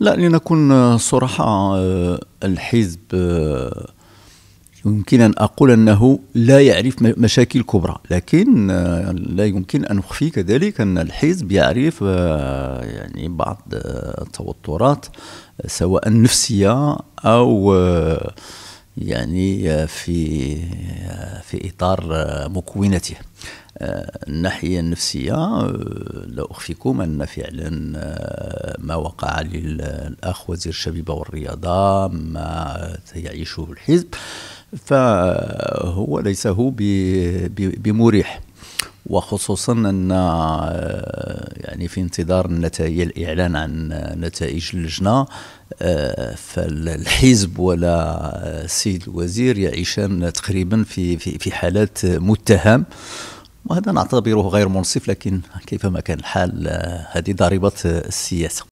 لا لنكن صراحة آه، الحزب آه، يمكن أن أقول أنه لا يعرف مشاكل كبرى لكن آه، لا يمكن أن أخفي كذلك أن الحزب يعرف يعني بعض التوترات سواء نفسية أو يعني في في إطار مكونته الناحية النفسية لا أخفيكم أن فعلا ما وقع للأخ وزير الشبيبة والرياضة ما سيعيشه الحزب فهو ليس هو بمريح وخصوصا ان يعني في انتظار النتائج الاعلان عن نتائج اللجنه فالحزب ولا السيد الوزير يعيشان تقريبا في في في حالات متهم وهذا نعتبره غير منصف لكن كيفما كان الحال هذه ضريبه السياسه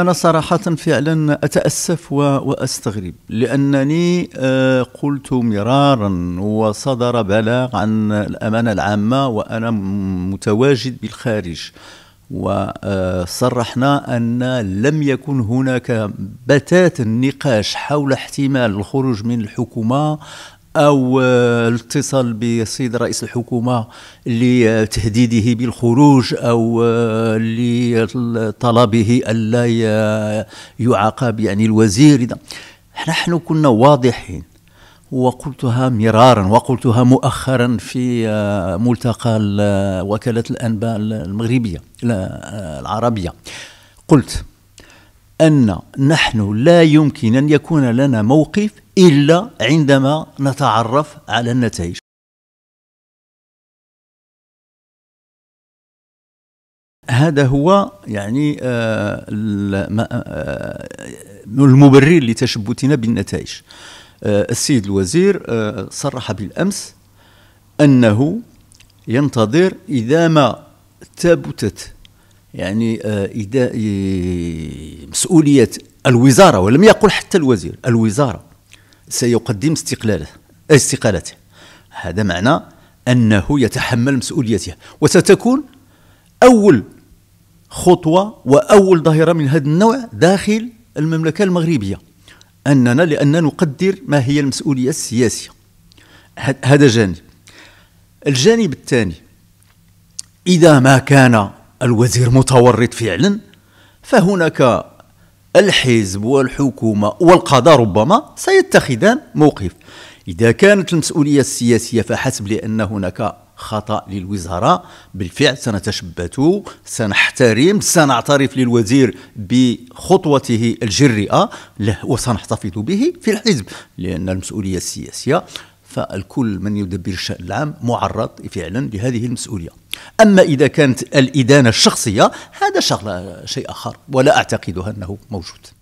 أنا صراحة فعلا أتأسف وأستغرب لأنني آه، قلت مرارا وصدر بلاغ عن الأمانة العامة وأنا متواجد بالخارج وصرحنا آه، أن لم يكن هناك بتاتا نقاش حول احتمال الخروج من الحكومة او آه، الاتصال بالسيد رئيس الحكومه لتهديده بالخروج او آه، لطلبه الا آه، يعاقب يعني الوزير نحن كنا واضحين وقلتها مرارا وقلتها مؤخرا في ملتقى وكاله الانباء المغربيه العربيه قلت ان نحن لا يمكن ان يكون لنا موقف إلا عندما نتعرف على النتائج هذا هو يعني آه، آه، المبرر لتشبتنا بالنتائج آه، السيد الوزير صرح بالأمس أنه ينتظر إذا ما ثبتت يعني إذا مسؤولية الوزارة ولم يقل حتى الوزير الوزارة سيقدم استقلاله استقالته هذا معنى أنه يتحمل مسؤوليته وستكون أول خطوة وأول ظاهرة من هذا النوع داخل المملكة المغربية أننا لأننا نقدر ما هي المسؤولية السياسية هذا جانب الجانب الثاني إذا ما كان الوزير متورط فعلا فهناك الحزب والحكومة والقضاء ربما سيتخذان موقف إذا كانت المسؤولية السياسية فحسب لأن هناك خطأ للوزاره بالفعل سنتشبث سنحترم سنعترف للوزير بخطوته الجريئة له وسنحتفظ به في الحزب لأن المسؤولية السياسية فالكل من يدبر الشأن العام معرض فعلا لهذه المسؤولية أما إذا كانت الإدانة الشخصية هذا شغل شيء آخر ولا أعتقد أنه موجود